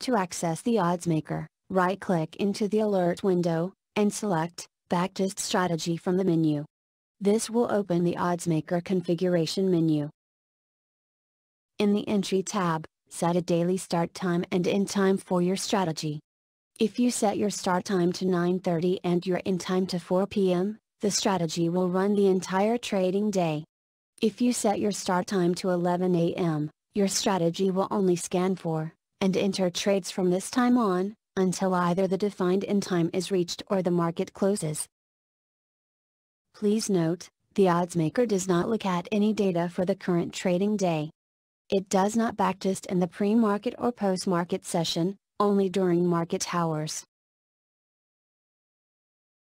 To access the odds maker, right-click into the alert window, and select, Backtest Strategy from the menu. This will open the odds maker configuration menu. In the Entry tab, set a daily start time and end time for your strategy. If you set your start time to 9.30 and your end time to 4 p.m., the strategy will run the entire trading day. If you set your start time to 11 a.m., your strategy will only scan for and enter trades from this time on, until either the defined end time is reached or the market closes. Please note, the odds maker does not look at any data for the current trading day. It does not backtest in the pre-market or post-market session, only during market hours.